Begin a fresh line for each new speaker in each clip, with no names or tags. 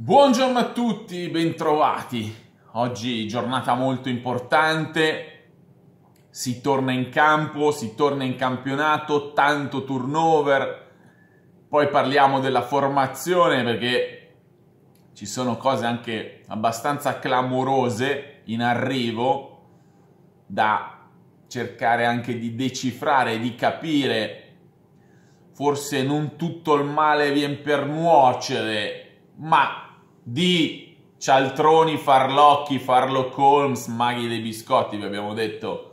Buongiorno a tutti, bentrovati. Oggi giornata molto importante, si torna in campo, si torna in campionato, tanto turnover, poi parliamo della formazione perché ci sono cose anche abbastanza clamorose in arrivo da cercare anche di decifrare, di capire. Forse non tutto il male viene per nuocere, ma di cialtroni, farlocchi, farlock Holmes, maghi dei biscotti, vi abbiamo detto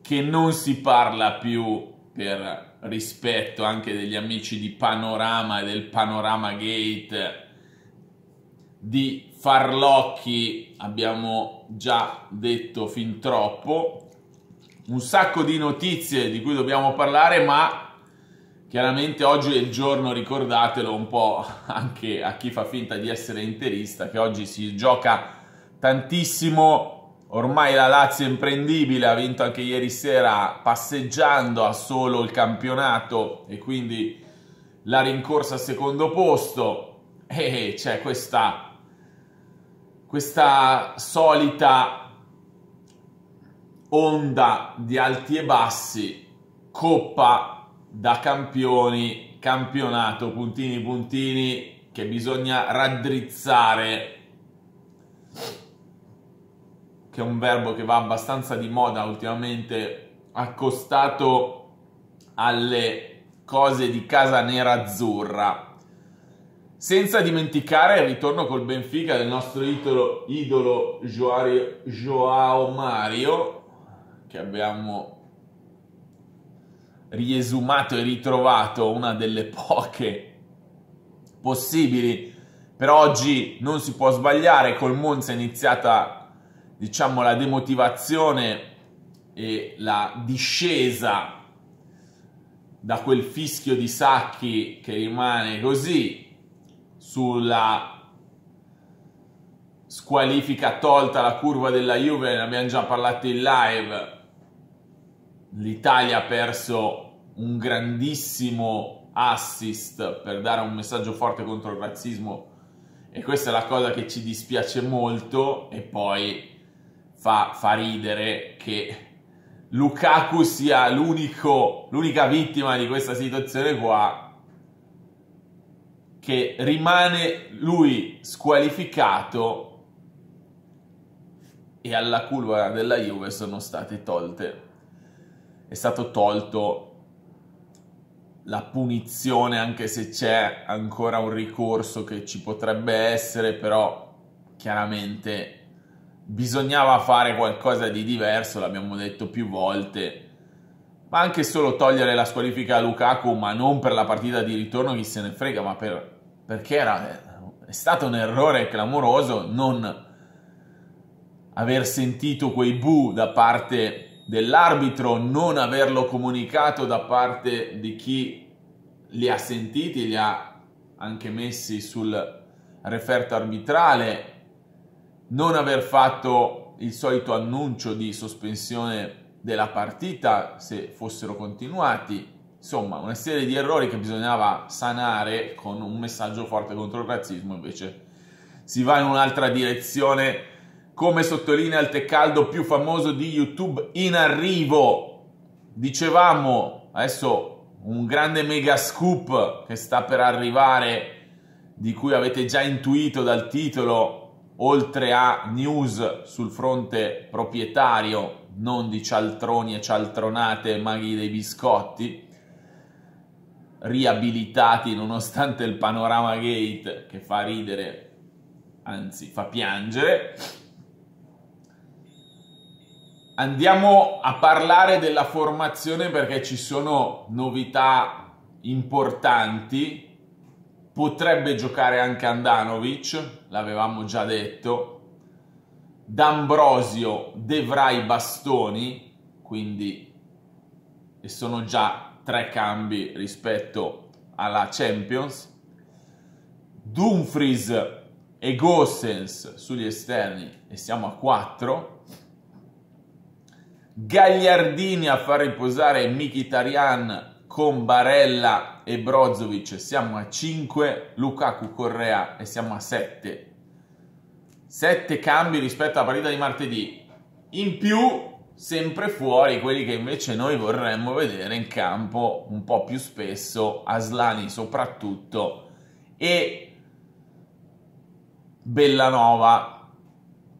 che non si parla più per rispetto anche degli amici di Panorama e del Panorama Gate di farlocchi abbiamo già detto fin troppo un sacco di notizie di cui dobbiamo parlare ma Chiaramente oggi è il giorno, ricordatelo un po' anche a chi fa finta di essere interista, che oggi si gioca tantissimo, ormai la Lazio è imprendibile, ha vinto anche ieri sera passeggiando a solo il campionato e quindi la rincorsa al secondo posto e c'è questa, questa solita onda di alti e bassi, coppa da campioni, campionato, puntini, puntini, che bisogna raddrizzare, che è un verbo che va abbastanza di moda ultimamente, accostato alle cose di casa nera azzurra. Senza dimenticare il ritorno col Benfica del nostro idolo, idolo Joao Mario, che abbiamo riesumato e ritrovato una delle poche possibili. Per oggi non si può sbagliare, col Monza è iniziata diciamo la demotivazione e la discesa da quel fischio di Sacchi che rimane così sulla squalifica tolta la curva della Juve, ne abbiamo già parlato in live. L'Italia ha perso un grandissimo assist per dare un messaggio forte contro il razzismo e questa è la cosa che ci dispiace molto e poi fa, fa ridere che Lukaku sia l'unica vittima di questa situazione qua che rimane lui squalificato e alla curva della Juve sono state tolte è stato tolto la punizione, anche se c'è ancora un ricorso che ci potrebbe essere, però chiaramente bisognava fare qualcosa di diverso, l'abbiamo detto più volte, ma anche solo togliere la squalifica a Lukaku, ma non per la partita di ritorno, chi se ne frega, ma per, perché era, è stato un errore clamoroso non aver sentito quei bu da parte dell'arbitro non averlo comunicato da parte di chi li ha sentiti, li ha anche messi sul referto arbitrale, non aver fatto il solito annuncio di sospensione della partita se fossero continuati, insomma una serie di errori che bisognava sanare con un messaggio forte contro il razzismo, invece si va in un'altra direzione come sottolinea il Tecaldo più famoso di YouTube in arrivo. Dicevamo adesso un grande mega scoop che sta per arrivare, di cui avete già intuito dal titolo, oltre a news sul fronte proprietario, non di cialtroni e cialtronate maghi dei biscotti riabilitati nonostante il panorama gate che fa ridere, anzi fa piangere. Andiamo a parlare della formazione perché ci sono novità importanti. Potrebbe giocare anche Andanovic, l'avevamo già detto. D'Ambrosio dovrà i bastoni, quindi e sono già tre cambi rispetto alla Champions. Dumfries e Gossens sugli esterni e siamo a quattro. Gagliardini a far riposare Mkhitaryan con Barella e Brozovic siamo a 5, Lukaku Correa e siamo a 7. 7 cambi rispetto alla partita di martedì. In più sempre fuori quelli che invece noi vorremmo vedere in campo un po' più spesso, Aslani soprattutto e Bellanova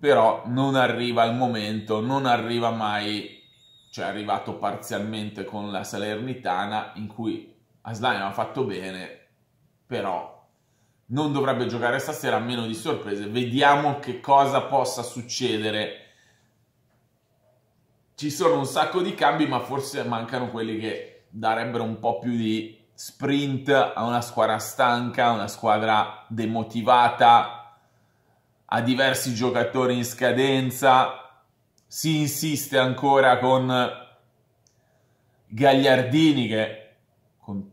però non arriva il momento, non arriva mai, cioè è arrivato parzialmente con la Salernitana in cui Aslani ha fatto bene, però non dovrebbe giocare stasera a meno di sorprese. Vediamo che cosa possa succedere. Ci sono un sacco di cambi, ma forse mancano quelli che darebbero un po' più di sprint a una squadra stanca, a una squadra demotivata, a diversi giocatori in scadenza, si insiste ancora con Gagliardini che con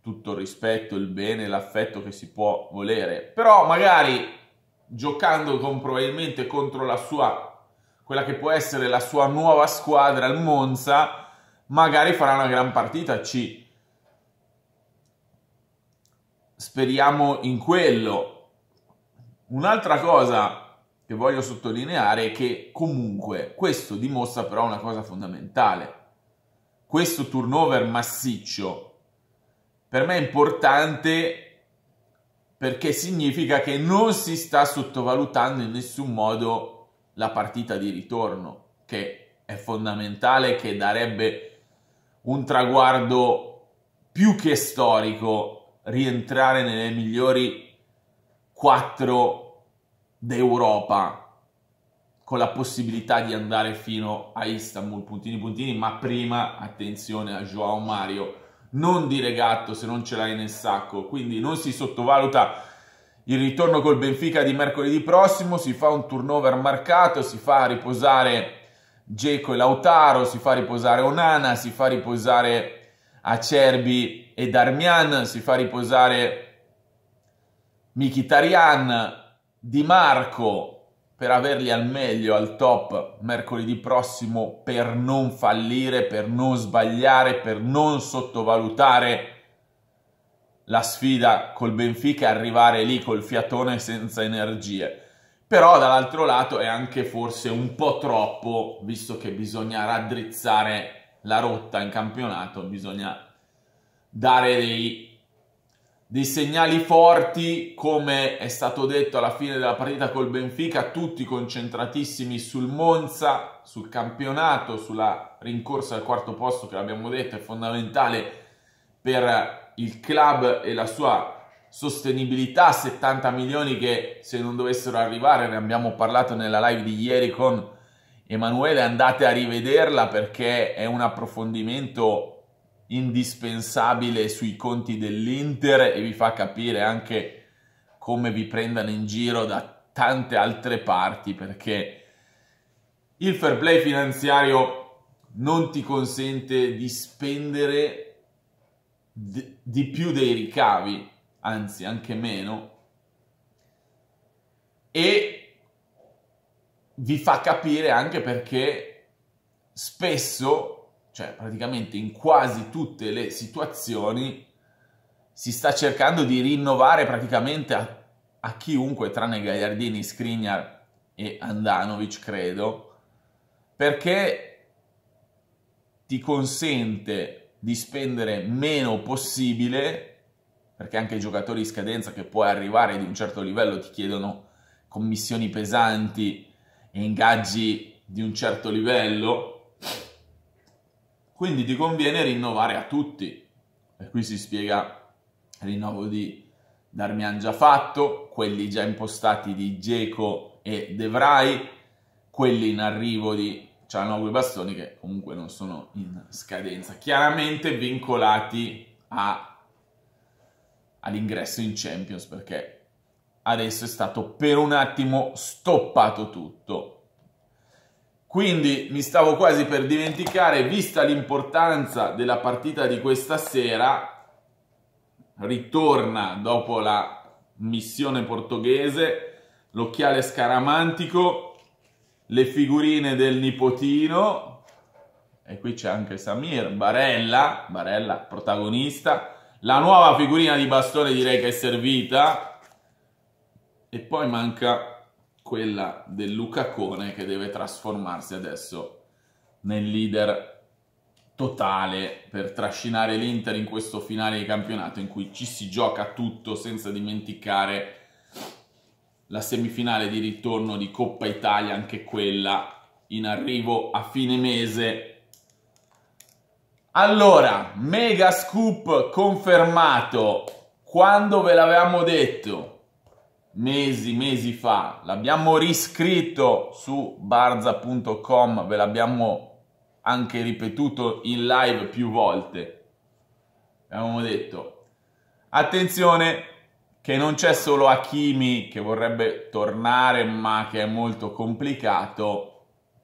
tutto il rispetto, il bene, l'affetto che si può volere, però magari giocando con, probabilmente contro la sua quella che può essere la sua nuova squadra, il Monza, magari farà una gran partita, ci speriamo in quello. Un'altra cosa che voglio sottolineare è che comunque questo dimostra però una cosa fondamentale. Questo turnover massiccio per me è importante perché significa che non si sta sottovalutando in nessun modo la partita di ritorno, che è fondamentale, che darebbe un traguardo più che storico rientrare nelle migliori 4 d'Europa con la possibilità di andare fino a Istanbul, puntini puntini, ma prima attenzione a Joao Mario, non di regatto se non ce l'hai nel sacco, quindi non si sottovaluta il ritorno col Benfica di mercoledì prossimo, si fa un turnover marcato, si fa riposare Geco e Lautaro, si fa riposare Onana, si fa riposare Acerbi e Darmian, si fa riposare Mkhitaryan, Di Marco per averli al meglio, al top, mercoledì prossimo per non fallire, per non sbagliare, per non sottovalutare la sfida col Benfica, arrivare lì col fiatone senza energie. Però dall'altro lato è anche forse un po' troppo, visto che bisogna raddrizzare la rotta in campionato, bisogna dare dei dei segnali forti, come è stato detto alla fine della partita col Benfica, tutti concentratissimi sul Monza, sul campionato, sulla rincorsa al quarto posto che l'abbiamo detto è fondamentale per il club e la sua sostenibilità, 70 milioni che se non dovessero arrivare, ne abbiamo parlato nella live di ieri con Emanuele, andate a rivederla perché è un approfondimento indispensabile sui conti dell'Inter e vi fa capire anche come vi prendano in giro da tante altre parti perché il fair play finanziario non ti consente di spendere di più dei ricavi, anzi anche meno, e vi fa capire anche perché spesso cioè praticamente in quasi tutte le situazioni si sta cercando di rinnovare praticamente a, a chiunque, tranne Gagliardini, Skriniar e Andanovic, credo, perché ti consente di spendere meno possibile, perché anche i giocatori in scadenza che puoi arrivare di un certo livello ti chiedono commissioni pesanti e ingaggi di un certo livello, quindi ti conviene rinnovare a tutti. E qui si spiega rinnovo di Darmian già fatto, quelli già impostati di Geco e De quelli in arrivo di Cialanoglu e Bastoni che comunque non sono in scadenza, chiaramente vincolati all'ingresso in Champions perché adesso è stato per un attimo stoppato tutto quindi mi stavo quasi per dimenticare, vista l'importanza della partita di questa sera, ritorna dopo la missione portoghese l'occhiale scaramantico, le figurine del nipotino, e qui c'è anche Samir, Barella, Barella protagonista, la nuova figurina di bastone direi che è servita, e poi manca quella del Lucacone che deve trasformarsi adesso nel leader totale per trascinare l'Inter in questo finale di campionato in cui ci si gioca tutto senza dimenticare la semifinale di ritorno di Coppa Italia, anche quella in arrivo a fine mese. Allora, mega scoop confermato, quando ve l'avevamo detto, mesi, mesi fa, l'abbiamo riscritto su barza.com, ve l'abbiamo anche ripetuto in live più volte. Abbiamo detto, attenzione che non c'è solo Hakimi che vorrebbe tornare ma che è molto complicato,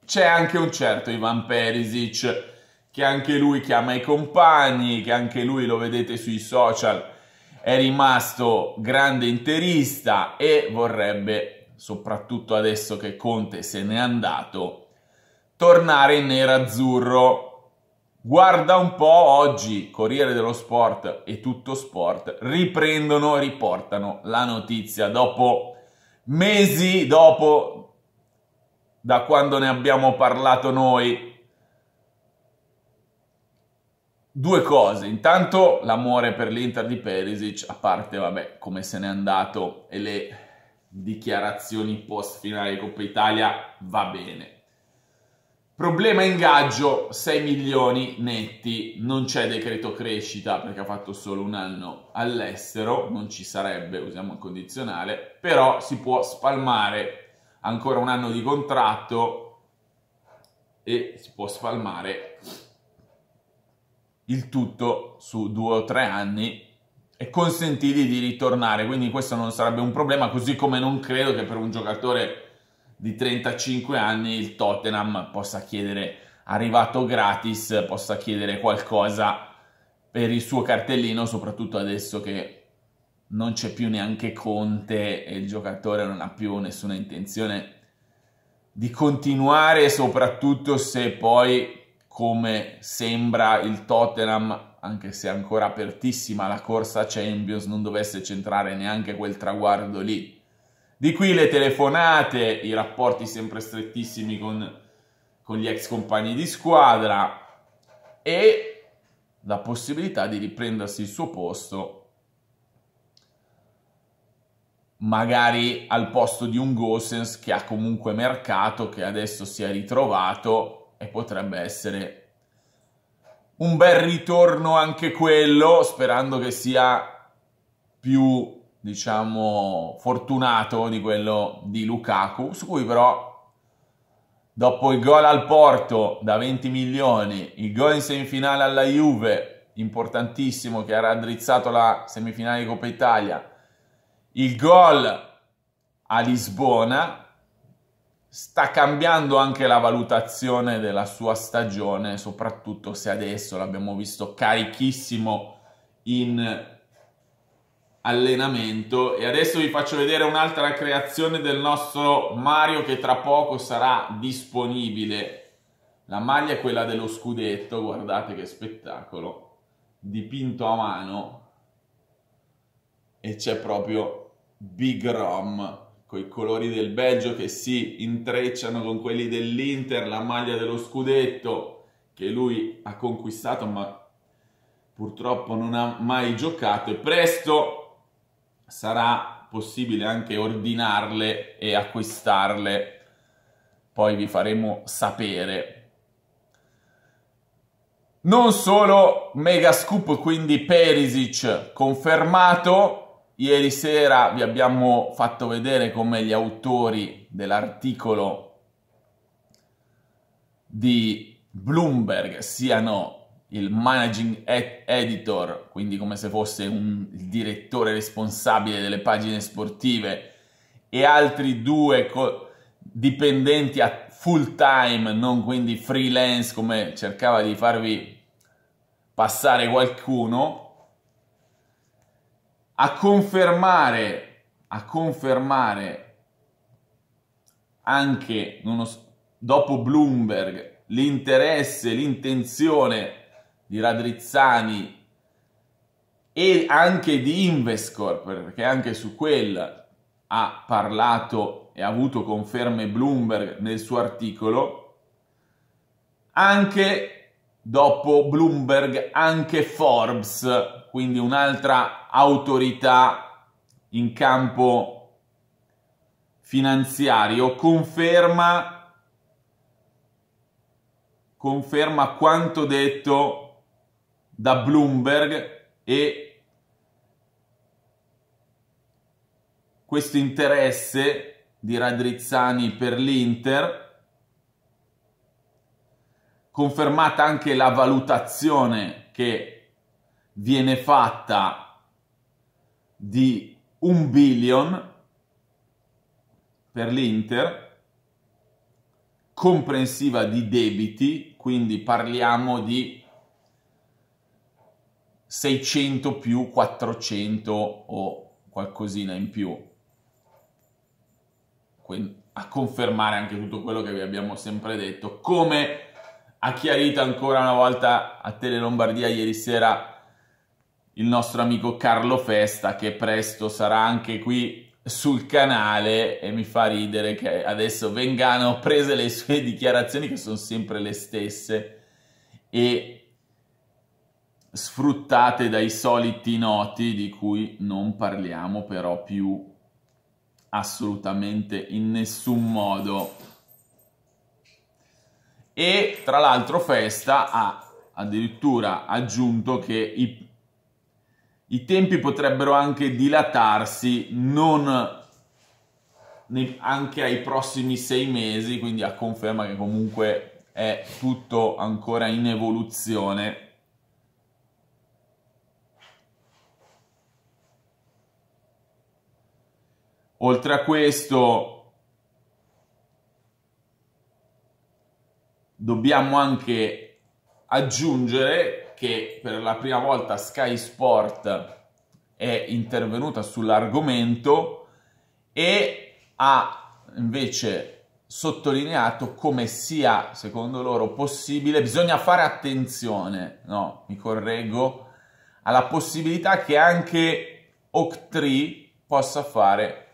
c'è anche un certo Ivan Perisic che anche lui chiama i compagni, che anche lui lo vedete sui social, è rimasto grande interista e vorrebbe, soprattutto adesso che Conte se n'è andato, tornare in nerazzurro. Guarda un po' oggi Corriere dello Sport e Tutto Sport riprendono e riportano la notizia dopo mesi dopo da quando ne abbiamo parlato noi due cose. Intanto l'amore per l'Inter di Perisic, a parte, vabbè, come se n'è andato e le dichiarazioni post finale di Coppa Italia, va bene. Problema ingaggio, 6 milioni netti, non c'è decreto crescita perché ha fatto solo un anno all'estero, non ci sarebbe, usiamo il condizionale, però si può spalmare ancora un anno di contratto e si può spalmare il tutto su due o tre anni e consentirgli di ritornare, quindi questo non sarebbe un problema, così come non credo che per un giocatore di 35 anni il Tottenham possa chiedere, arrivato gratis, possa chiedere qualcosa per il suo cartellino, soprattutto adesso che non c'è più neanche Conte e il giocatore non ha più nessuna intenzione di continuare, soprattutto se poi come sembra il Tottenham, anche se ancora apertissima la corsa Champions, non dovesse centrare neanche quel traguardo lì. Di qui le telefonate, i rapporti sempre strettissimi con, con gli ex compagni di squadra e la possibilità di riprendersi il suo posto magari al posto di un Gosens che ha comunque mercato, che adesso si è ritrovato e potrebbe essere un bel ritorno anche quello, sperando che sia più, diciamo, fortunato di quello di Lukaku, su cui però dopo il gol al Porto da 20 milioni, il gol in semifinale alla Juve, importantissimo, che ha raddrizzato la semifinale di Coppa Italia, il gol a Lisbona, sta cambiando anche la valutazione della sua stagione, soprattutto se adesso l'abbiamo visto carichissimo in allenamento e adesso vi faccio vedere un'altra creazione del nostro Mario che tra poco sarà disponibile. La maglia è quella dello scudetto, guardate che spettacolo, dipinto a mano e c'è proprio Big Rom i colori del Belgio che si intrecciano con quelli dell'Inter, la maglia dello scudetto che lui ha conquistato ma purtroppo non ha mai giocato e presto sarà possibile anche ordinarle e acquistarle. Poi vi faremo sapere. Non solo mega scoop, quindi Perisic confermato, Ieri sera vi abbiamo fatto vedere come gli autori dell'articolo di Bloomberg siano il managing editor, quindi come se fosse un direttore responsabile delle pagine sportive, e altri due dipendenti a full time, non quindi freelance come cercava di farvi passare qualcuno, a confermare, a confermare anche uno, dopo Bloomberg l'interesse, l'intenzione di Radrizzani e anche di Invescorp, perché anche su quel ha parlato e ha avuto conferme Bloomberg nel suo articolo, anche dopo Bloomberg anche Forbes, quindi un'altra autorità in campo finanziario, conferma, conferma quanto detto da Bloomberg e questo interesse di Radrizzani per l'Inter confermata anche la valutazione che viene fatta di un billion per l'Inter, comprensiva di debiti, quindi parliamo di 600 più 400 o qualcosina in più. A confermare anche tutto quello che vi abbiamo sempre detto, come ha chiarito ancora una volta a Tele Lombardia ieri sera il nostro amico Carlo Festa che presto sarà anche qui sul canale e mi fa ridere che adesso vengano prese le sue dichiarazioni che sono sempre le stesse e sfruttate dai soliti noti di cui non parliamo però più assolutamente in nessun modo e tra l'altro Festa ha addirittura aggiunto che i, i tempi potrebbero anche dilatarsi non nei, anche ai prossimi sei mesi, quindi a conferma che comunque è tutto ancora in evoluzione. Oltre a questo, Dobbiamo anche aggiungere che per la prima volta Sky Sport è intervenuta sull'argomento e ha invece sottolineato come sia, secondo loro, possibile, bisogna fare attenzione, no, mi correggo, alla possibilità che anche Octree possa fare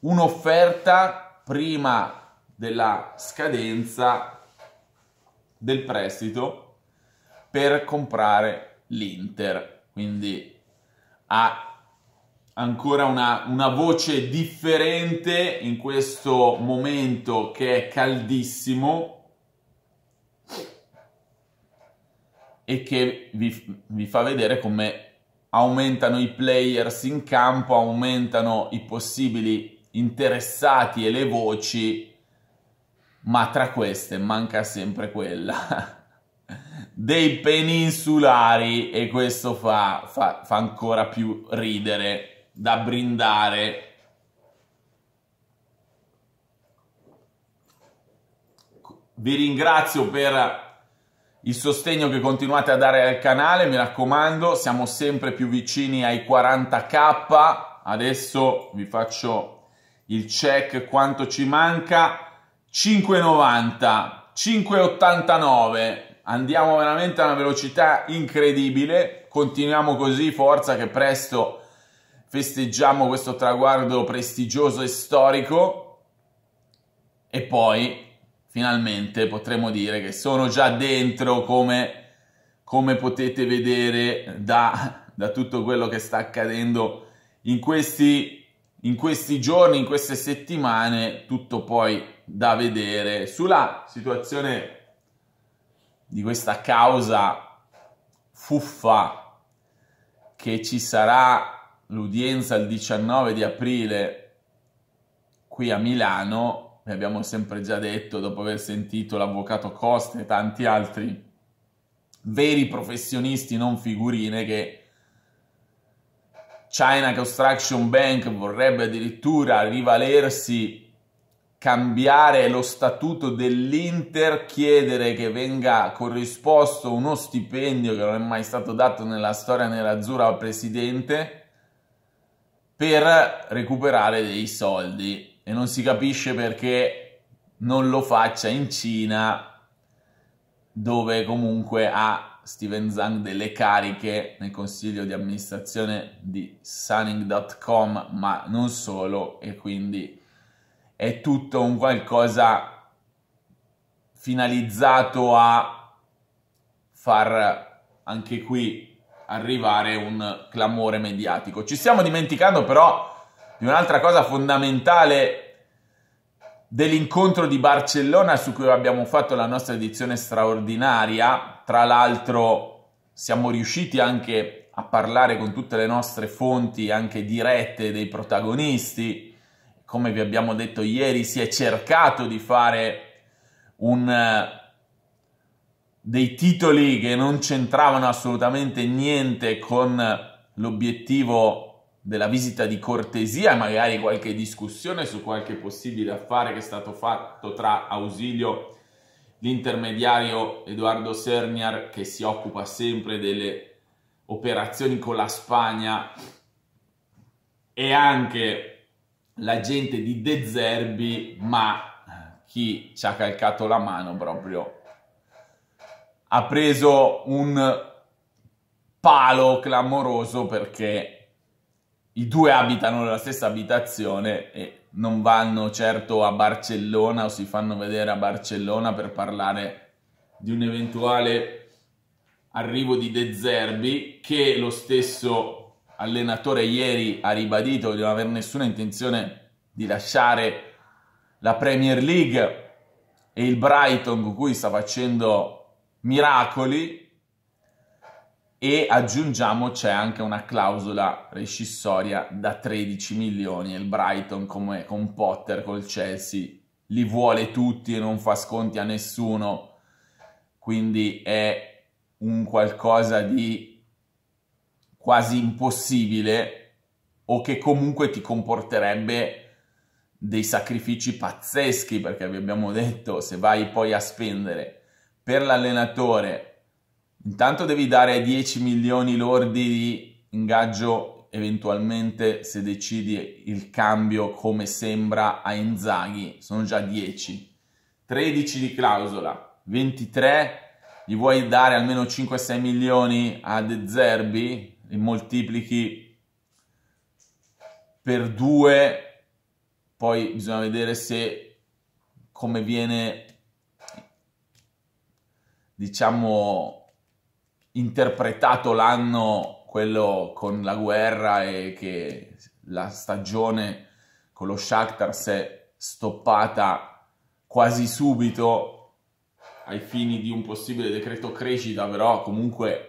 un'offerta prima della scadenza del prestito per comprare l'Inter. Quindi ha ancora una, una voce differente in questo momento che è caldissimo e che vi, vi fa vedere come aumentano i players in campo, aumentano i possibili interessati e le voci ma tra queste manca sempre quella dei peninsulari e questo fa, fa, fa ancora più ridere, da brindare. Vi ringrazio per il sostegno che continuate a dare al canale, mi raccomando, siamo sempre più vicini ai 40k. Adesso vi faccio il check quanto ci manca. 5,90, 5,89. Andiamo veramente a una velocità incredibile. Continuiamo così, forza che presto festeggiamo questo traguardo prestigioso e storico. E poi finalmente potremo dire che sono già dentro come, come potete vedere da, da tutto quello che sta accadendo in questi in questi giorni, in queste settimane, tutto poi da vedere. Sulla situazione di questa causa fuffa che ci sarà l'udienza il 19 di aprile qui a Milano, vi abbiamo sempre già detto dopo aver sentito l'avvocato Costa e tanti altri veri professionisti, non figurine, che China Construction Bank vorrebbe addirittura rivalersi, cambiare lo statuto dell'Inter, chiedere che venga corrisposto uno stipendio che non è mai stato dato nella storia nerazzurra al presidente per recuperare dei soldi e non si capisce perché non lo faccia in Cina dove comunque ha Steven Zhang delle cariche nel consiglio di amministrazione di Sunning.com, ma non solo, e quindi è tutto un qualcosa finalizzato a far anche qui arrivare un clamore mediatico. Ci stiamo dimenticando però di un'altra cosa fondamentale dell'incontro di Barcellona su cui abbiamo fatto la nostra edizione straordinaria tra l'altro siamo riusciti anche a parlare con tutte le nostre fonti, anche dirette, dei protagonisti. Come vi abbiamo detto ieri, si è cercato di fare un, dei titoli che non c'entravano assolutamente niente con l'obiettivo della visita di cortesia, magari qualche discussione su qualche possibile affare che è stato fatto tra Ausilio e l'intermediario Edoardo Serniar che si occupa sempre delle operazioni con la Spagna e anche l'agente di De Zerbi, ma eh, chi ci ha calcato la mano proprio ha preso un palo clamoroso perché i due abitano nella stessa abitazione e non vanno certo a Barcellona o si fanno vedere a Barcellona per parlare di un eventuale arrivo di De Zerbi che lo stesso allenatore ieri ha ribadito di non aver nessuna intenzione di lasciare la Premier League e il Brighton con cui sta facendo miracoli e aggiungiamo c'è anche una clausola rescissoria da 13 milioni. Il Brighton, come con Potter, col Chelsea, li vuole tutti e non fa sconti a nessuno. Quindi è un qualcosa di quasi impossibile o che comunque ti comporterebbe dei sacrifici pazzeschi perché vi abbiamo detto se vai poi a spendere per l'allenatore Intanto devi dare 10 milioni lordi di ingaggio eventualmente se decidi il cambio come sembra a Inzaghi, sono già 10. 13 di clausola, 23 gli vuoi dare almeno 5-6 milioni a De Zerbi, li moltiplichi per 2, poi bisogna vedere se come viene diciamo interpretato l'anno quello con la guerra e che la stagione con lo Shakhtar si è stoppata quasi subito ai fini di un possibile decreto crescita, però comunque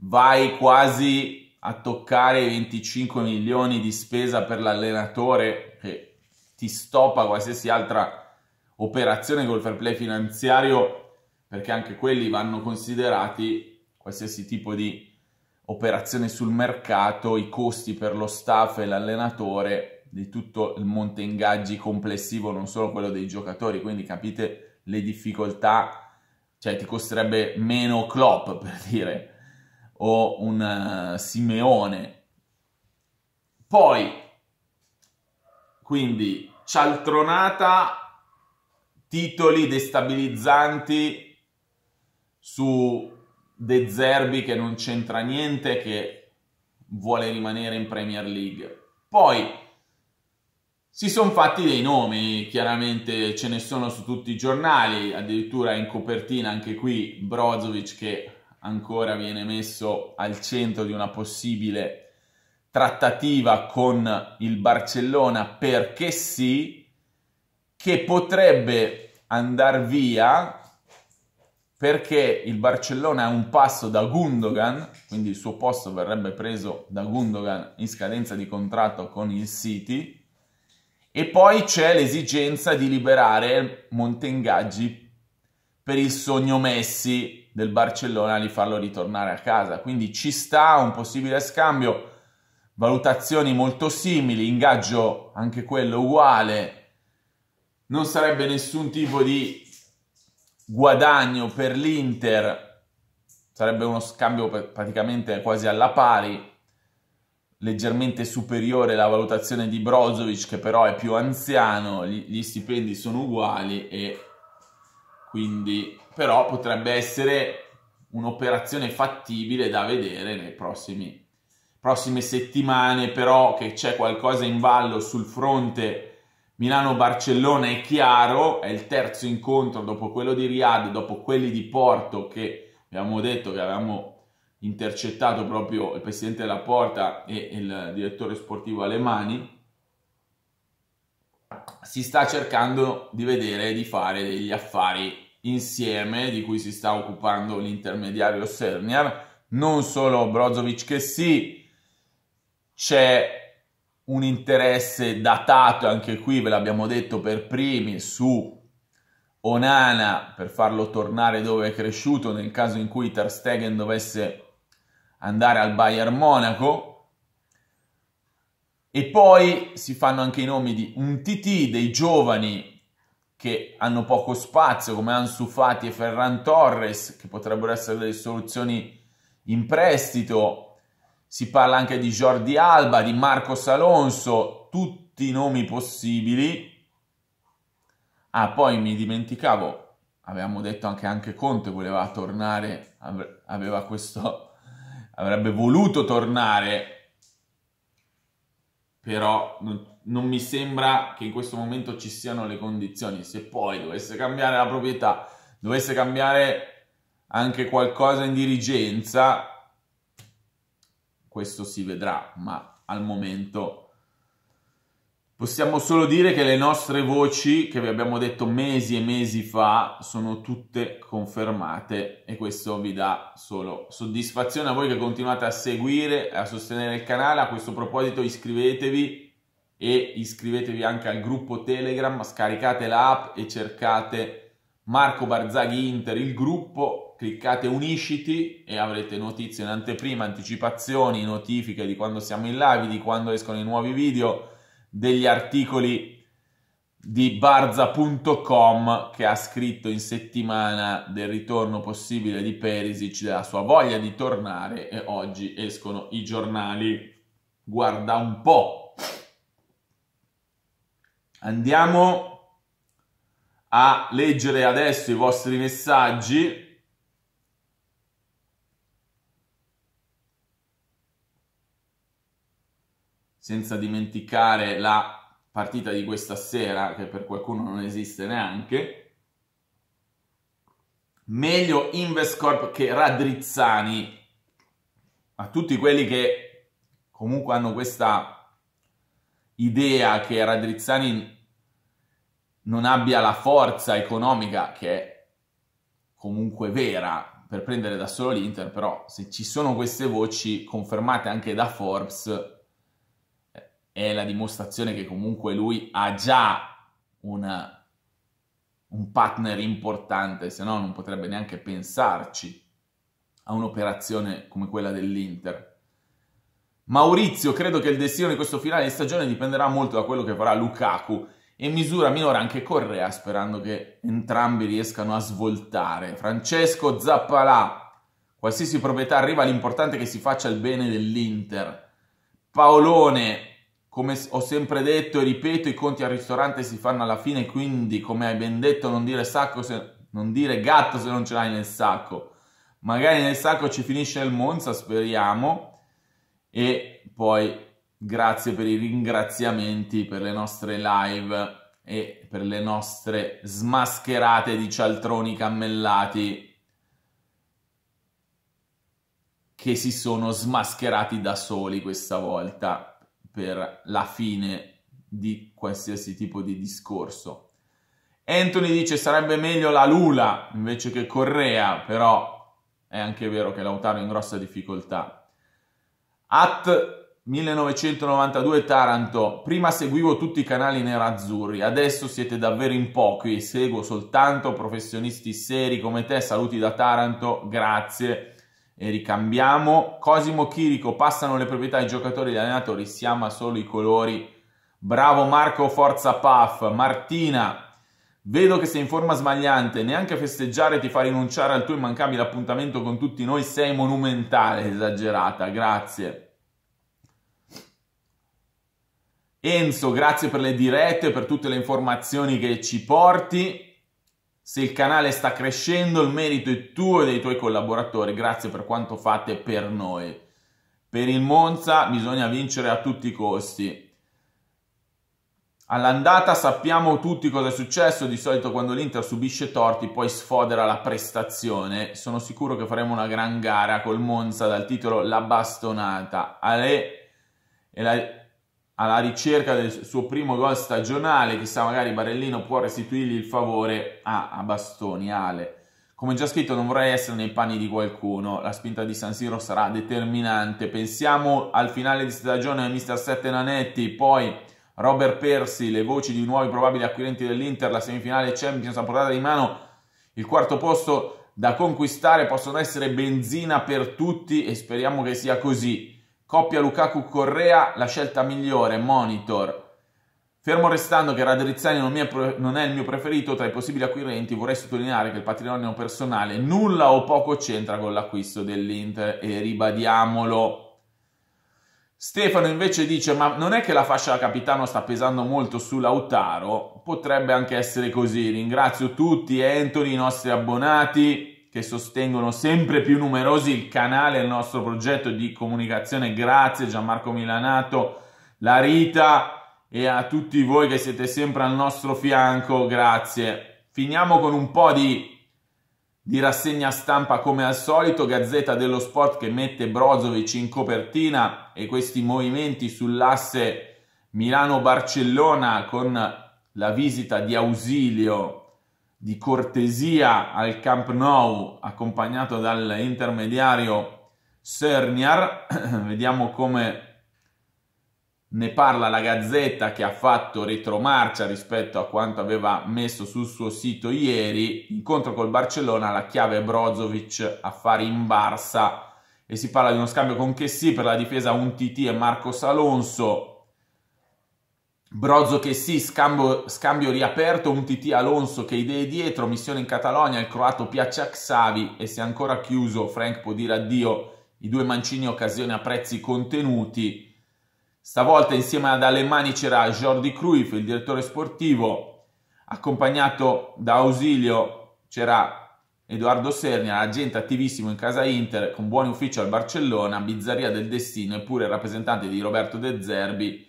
vai quasi a toccare i 25 milioni di spesa per l'allenatore che ti stoppa qualsiasi altra operazione col fair play finanziario perché anche quelli vanno considerati qualsiasi tipo di operazione sul mercato, i costi per lo staff e l'allenatore di tutto il monte ingaggi complessivo, non solo quello dei giocatori, quindi capite le difficoltà, cioè ti costerebbe meno Klopp per dire, o un uh, Simeone. Poi, quindi, cialtronata, titoli destabilizzanti su De Zerbi che non c'entra niente, che vuole rimanere in Premier League. Poi si sono fatti dei nomi, chiaramente ce ne sono su tutti i giornali, addirittura in copertina anche qui Brozovic che ancora viene messo al centro di una possibile trattativa con il Barcellona perché sì, che potrebbe andare via perché il Barcellona è un passo da Gundogan, quindi il suo posto verrebbe preso da Gundogan in scadenza di contratto con il City, e poi c'è l'esigenza di liberare Montengaggi per il sogno Messi del Barcellona di farlo ritornare a casa. Quindi ci sta un possibile scambio, valutazioni molto simili, ingaggio anche quello uguale. Non sarebbe nessun tipo di guadagno per l'Inter sarebbe uno scambio praticamente quasi alla pari, leggermente superiore la valutazione di Brozovic che però è più anziano, gli, stipendi sono uguali e quindi però potrebbe essere un'operazione fattibile da vedere nei nelle prossime settimane, però che c'è qualcosa in ballo sul fronte Milano-Barcellona è chiaro, è il terzo incontro dopo quello di Riyadh, dopo quelli di Porto che abbiamo detto che avevamo intercettato proprio il presidente della Porta e il direttore sportivo Alemani, si sta cercando di vedere di fare degli affari insieme di cui si sta occupando l'intermediario Sernier, non solo Brozovic che sì, c'è un interesse datato, anche qui ve l'abbiamo detto per primi, su Onana per farlo tornare dove è cresciuto nel caso in cui Ter Stegen dovesse andare al Bayern Monaco. E poi si fanno anche i nomi di un TT dei giovani che hanno poco spazio come Ansu Fati e Ferran Torres che potrebbero essere delle soluzioni in prestito si parla anche di Jordi Alba, di Marcos Alonso, tutti i nomi possibili. Ah, poi mi dimenticavo, avevamo detto anche, anche Conte voleva tornare, aveva questo, avrebbe voluto tornare, però non, non mi sembra che in questo momento ci siano le condizioni. Se poi dovesse cambiare la proprietà, dovesse cambiare anche qualcosa in dirigenza, questo si vedrà, ma al momento possiamo solo dire che le nostre voci che vi abbiamo detto mesi e mesi fa sono tutte confermate e questo vi dà solo soddisfazione a voi che continuate a seguire e a sostenere il canale. A questo proposito iscrivetevi e iscrivetevi anche al gruppo Telegram, scaricate l'app e cercate Marco Barzaghi Inter, il gruppo cliccate unisciti e avrete notizie in anteprima, anticipazioni, notifiche di quando siamo in live, di quando escono i nuovi video, degli articoli di barza.com che ha scritto in settimana del ritorno possibile di Perisic, della sua voglia di tornare e oggi escono i giornali. Guarda un po'. Andiamo a leggere adesso i vostri messaggi. senza dimenticare la partita di questa sera, che per qualcuno non esiste neanche. Meglio Invescorp che Radrizzani. A tutti quelli che comunque hanno questa idea che Radrizzani non abbia la forza economica che è comunque vera per prendere da solo l'Inter, però se ci sono queste voci confermate anche da Forbes, è la dimostrazione che comunque lui ha già una, un partner importante, se no non potrebbe neanche pensarci a un'operazione come quella dell'Inter. Maurizio, credo che il destino di questo finale di stagione dipenderà molto da quello che farà Lukaku e in misura minore anche Correa, sperando che entrambi riescano a svoltare. Francesco Zappalà, qualsiasi proprietà arriva, l'importante è che si faccia il bene dell'Inter. Paolone, come ho sempre detto e ripeto, i conti al ristorante si fanno alla fine, quindi, come hai ben detto, non dire, se, non dire gatto se non ce l'hai nel sacco. Magari nel sacco ci finisce il Monza, speriamo. E poi grazie per i ringraziamenti per le nostre live e per le nostre smascherate di cialtroni cammellati che si sono smascherati da soli questa volta per la fine di qualsiasi tipo di discorso. Anthony dice sarebbe meglio la Lula invece che Correa, però è anche vero che Lautaro è in grossa difficoltà. At 1992 Taranto, prima seguivo tutti i canali nerazzurri, adesso siete davvero in pochi e seguo soltanto professionisti seri come te, saluti da Taranto, grazie e ricambiamo. Cosimo Chirico, passano le proprietà ai giocatori e allenatori, ama solo i colori. Bravo Marco, forza Paf. Martina, Vedo che sei in forma smagliante, neanche festeggiare ti fa rinunciare al tuo immancabile appuntamento con tutti noi, sei monumentale, esagerata, grazie. Enzo, grazie per le dirette, per tutte le informazioni che ci porti. Se il canale sta crescendo, il merito è tuo e dei tuoi collaboratori. Grazie per quanto fate per noi. Per il Monza bisogna vincere a tutti i costi. All'andata sappiamo tutti cosa è successo, di solito quando l'Inter subisce torti poi sfodera la prestazione. Sono sicuro che faremo una gran gara col Monza dal titolo La Bastonata. Ale e la, alla ricerca del suo primo gol stagionale, chissà magari Barellino può restituirgli il favore a, a Bastoni, Ale. Come già scritto non vorrei essere nei panni di qualcuno, la spinta di San Siro sarà determinante. Pensiamo al finale di stagione del Mister 7 Nanetti, poi Robert Persi, le voci di nuovi probabili acquirenti dell'Inter, la semifinale Champions a portata di mano, il quarto posto da conquistare possono essere benzina per tutti e speriamo che sia così. Coppia Lukaku-Correa, la scelta migliore, monitor. Fermo restando che Radrizzani non, non, è il mio preferito tra i possibili acquirenti, vorrei sottolineare che il patrimonio personale nulla o poco c'entra con l'acquisto dell'Inter e ribadiamolo. Stefano invece dice: Ma non è che la fascia da capitano sta pesando molto su Lautaro? Potrebbe anche essere così. Ringrazio tutti, Anthony, i nostri abbonati che sostengono sempre più numerosi il canale e il nostro progetto di comunicazione. Grazie Gianmarco Milanato, la Rita e a tutti voi che siete sempre al nostro fianco. Grazie. Finiamo con un po' di di rassegna stampa come al solito, Gazzetta dello Sport che mette Brozovic in copertina e questi movimenti sull'asse Milano-Barcellona con la visita di ausilio di cortesia al Camp Nou accompagnato dall'intermediario Sörniar. Vediamo come ne parla la Gazzetta che ha fatto retromarcia rispetto a quanto aveva messo sul suo sito ieri. Incontro col Barcellona, la chiave Brozovic affari in Barsa e si parla di uno scambio con Chessy per la difesa un TT e Marcos Alonso Brozzo che sì, scambio, scambio riaperto, un TT Alonso che idee dietro, missione in Catalogna, il croato Piaccia Xavi e se ancora chiuso Frank può dire addio, i due mancini occasione a prezzi contenuti. Stavolta insieme ad Alemani c'era Jordi Cruyff, il direttore sportivo, accompagnato da Ausilio c'era Edoardo Sernia, agente attivissimo in casa Inter, con buon ufficio al Barcellona, bizzarria del destino, eppure rappresentante di Roberto De Zerbi,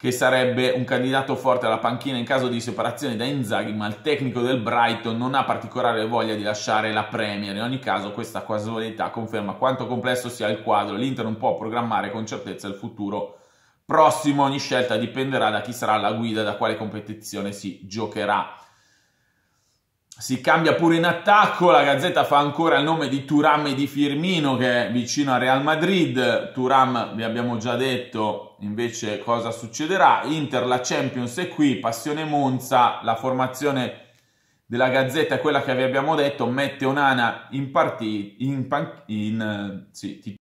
che sarebbe un candidato forte alla panchina in caso di separazione da Inzaghi, ma il tecnico del Brighton non ha particolare voglia di lasciare la Premier. In ogni caso questa casualità conferma quanto complesso sia il quadro. L'Inter non può programmare con certezza il futuro prossimo, ogni scelta dipenderà da chi sarà la guida, da quale competizione si giocherà. Si cambia pure in attacco, la Gazzetta fa ancora il nome di Turam e di Firmino che è vicino al Real Madrid, Turam vi abbiamo già detto invece cosa succederà, Inter la Champions è qui, Passione Monza, la formazione della Gazzetta è quella che vi abbiamo detto, mette Onana in, partita, in, pan- in sì,